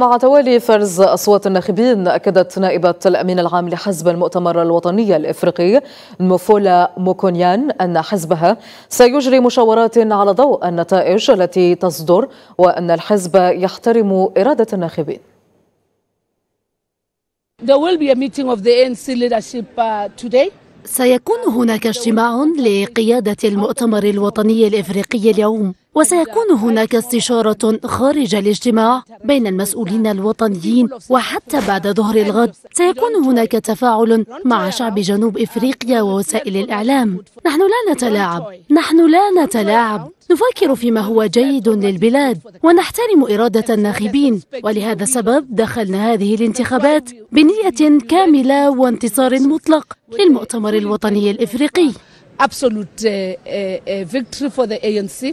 مع توالي فرز أصوات الناخبين أكدت نائبة الأمين العام لحزب المؤتمر الوطني الإفريقي نوفولا موكونيان أن حزبها سيجري مشاورات على ضوء النتائج التي تصدر وأن الحزب يحترم إرادة الناخبين There will be a meeting of the ANC leadership uh, today. سيكون هناك اجتماع لقيادة المؤتمر الوطني الإفريقي اليوم وسيكون هناك استشارة خارج الاجتماع بين المسؤولين الوطنيين وحتى بعد ظهر الغد سيكون هناك تفاعل مع شعب جنوب إفريقيا ووسائل الإعلام نحن لا نتلاعب نحن لا نتلاعب نفكر فيما هو جيد للبلاد ونحترم إرادة الناخبين ولهذا السبب دخلنا هذه الانتخابات بنية كاملة وانتصار مطلق للمؤتمر الوطني الإفريقي eh, eh, eh,